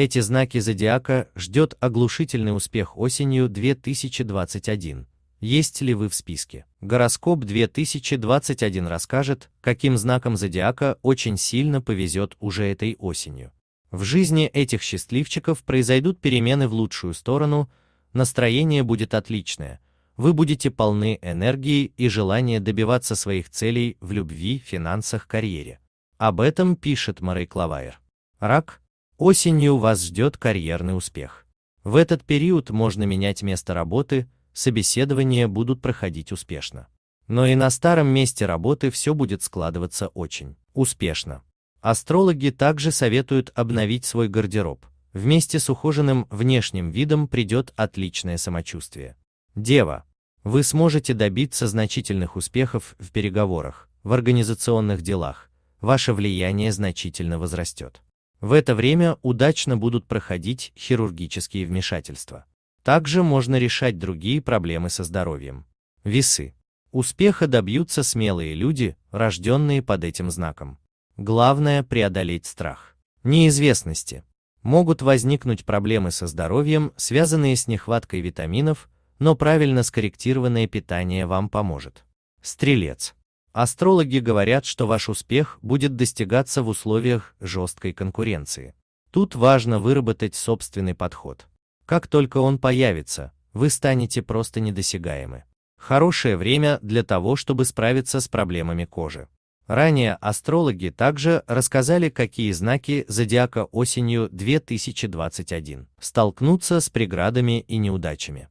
эти знаки зодиака ждет оглушительный успех осенью 2021. Есть ли вы в списке? Гороскоп 2021 расскажет, каким знаком зодиака очень сильно повезет уже этой осенью. В жизни этих счастливчиков произойдут перемены в лучшую сторону, настроение будет отличное, вы будете полны энергии и желания добиваться своих целей в любви, финансах, карьере. Об этом пишет Марей Клавайер. Рак Осенью вас ждет карьерный успех. В этот период можно менять место работы, собеседования будут проходить успешно. Но и на старом месте работы все будет складываться очень успешно. Астрологи также советуют обновить свой гардероб. Вместе с ухоженным внешним видом придет отличное самочувствие. Дева. Вы сможете добиться значительных успехов в переговорах, в организационных делах. Ваше влияние значительно возрастет. В это время удачно будут проходить хирургические вмешательства. Также можно решать другие проблемы со здоровьем. Весы. Успеха добьются смелые люди, рожденные под этим знаком. Главное – преодолеть страх. Неизвестности. Могут возникнуть проблемы со здоровьем, связанные с нехваткой витаминов, но правильно скорректированное питание вам поможет. Стрелец. Астрологи говорят, что ваш успех будет достигаться в условиях жесткой конкуренции. Тут важно выработать собственный подход. Как только он появится, вы станете просто недосягаемы. Хорошее время для того, чтобы справиться с проблемами кожи. Ранее астрологи также рассказали, какие знаки зодиака осенью 2021 столкнутся с преградами и неудачами.